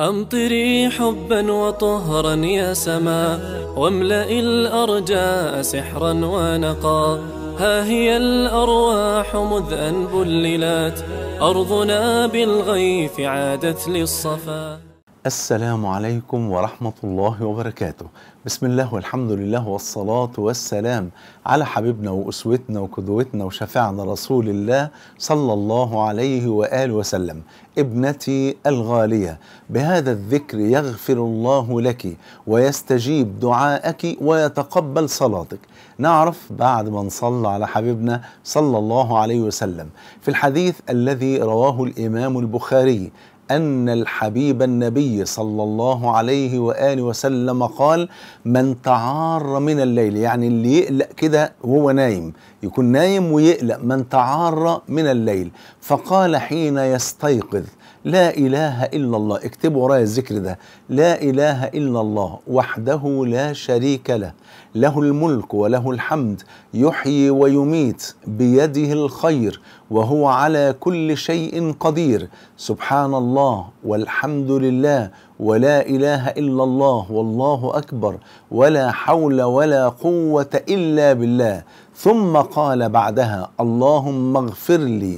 أمطري حبا وطهرا يا سما واملئي الأرجاء سحرا ونقا ها هي الأرواح مذ أن بللت أرضنا بالغيث عادت للصفا السلام عليكم ورحمة الله وبركاته بسم الله والحمد لله والصلاة والسلام على حبيبنا وأسوتنا وقدوتنا وشفاعنا رسول الله صلى الله عليه وآله وسلم ابنتي الغالية بهذا الذكر يغفر الله لك ويستجيب دعائك ويتقبل صلاتك نعرف بعد ما نصلى على حبيبنا صلى الله عليه وسلم في الحديث الذي رواه الإمام البخاري أن الحبيب النبي صلى الله عليه وآله وسلم قال من تعار من الليل يعني اللي يقلق كده وهو نايم يكون نايم ويقلق من تعار من الليل فقال حين يستيقظ لا إله إلا الله اكتبوا ورايا الذكر ده لا إله إلا الله وحده لا شريك له له الملك وله الحمد يحيي ويميت بيده الخير وهو على كل شيء قدير سبحان الله الله والحمد لله ولا اله الا الله والله اكبر ولا حول ولا قوه الا بالله ثم قال بعدها اللهم اغفر لي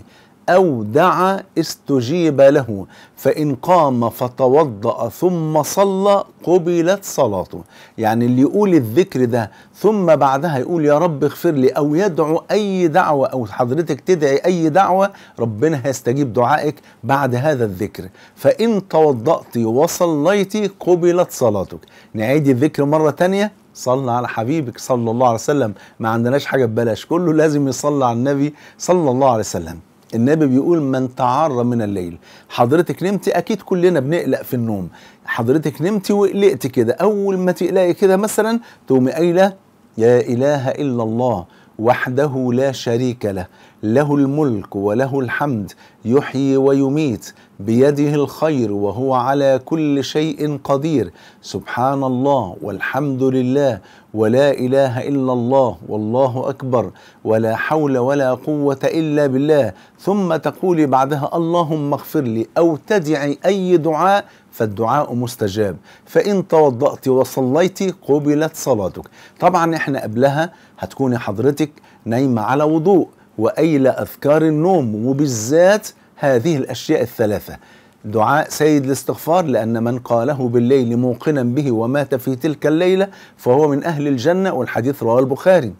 أو دعا استجيب له فإن قام فتوضأ ثم صلى قبلت صلاته يعني اللي يقول الذكر ده ثم بعدها يقول يا رب اغفر لي أو يدعو أي دعوة أو حضرتك تدعي أي دعوة ربنا هيستجيب دعائك بعد هذا الذكر فإن توضأت وصليت قبلت صلاتك نعيد الذكر مرة تانية صلى على حبيبك صلى الله عليه وسلم ما عندناش حاجة ببلاش كله لازم يصلى على النبي صلى الله عليه وسلم النبي بيقول من تعرى من الليل حضرتك نمتي اكيد كلنا بنقلق في النوم حضرتك نمتي وقلقت كده اول ما تقلقي كده مثلا تقومي قايله يا اله الا الله وحده لا شريك له له الملك وله الحمد يحيي ويميت بيده الخير وهو على كل شيء قدير سبحان الله والحمد لله ولا اله الا الله والله اكبر ولا حول ولا قوه الا بالله ثم تقولي بعدها اللهم اغفر لي او تدعي اي دعاء فالدعاء مستجاب فان توضات وصليت قبلت صلاتك طبعا احنا قبلها هتكوني حضرتك نايمه على وضوء وأيل أذكار النوم وبالذات هذه الأشياء الثلاثة دعاء سيد الاستغفار لأن من قاله بالليل موقنا به ومات في تلك الليلة فهو من أهل الجنة والحديث رواه البخاري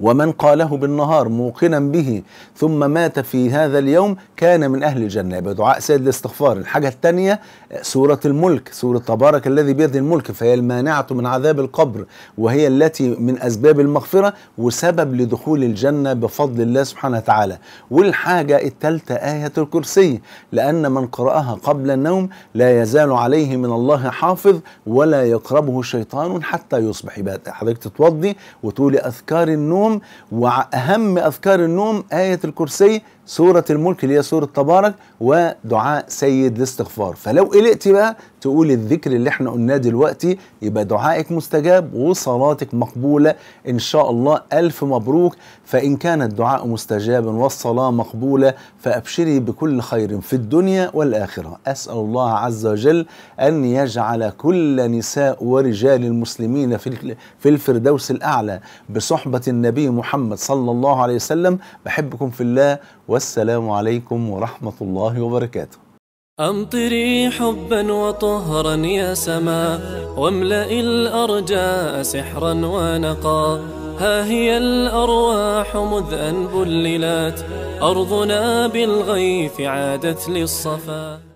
ومن قاله بالنهار موقنا به ثم مات في هذا اليوم كان من أهل الجنة بدعاء سيد الاستغفار الحاجة الثانية سورة الملك سورة تبارك الذي بيد الملك فهي المانعة من عذاب القبر وهي التي من أسباب المغفرة وسبب لدخول الجنة بفضل الله سبحانه وتعالى والحاجة الثالثة آية الكرسي لأن من قرأها قبل النوم لا يزال عليه من الله حافظ ولا يقربه شيطان حتى يصبح يبقى حضرتك تتوضي وتقولي أذكار النوم النوم وأهم أذكار النوم آية الكرسي سورة الملك اللي هي سورة تبارك ودعاء سيد الاستغفار فلو قلقت بقى تقول الذكر اللي احنا قلناه دلوقتي يبقى دعائك مستجاب وصلاتك مقبولة ان شاء الله الف مبروك فان كان الدعاء مستجابا والصلاة مقبولة فابشري بكل خير في الدنيا والاخرة اسأل الله عز وجل ان يجعل كل نساء ورجال المسلمين في في الفردوس الاعلى بصحبة النبي محمد صلى الله عليه وسلم بحبكم في الله والسلام عليكم ورحمة الله وبركاته أمطري حبا وطهرا يا سما واملئ الأرجاء سحرا ونقا ها هي الأرواح مذ أن بللت أرضنا بالغيث عادت للصفا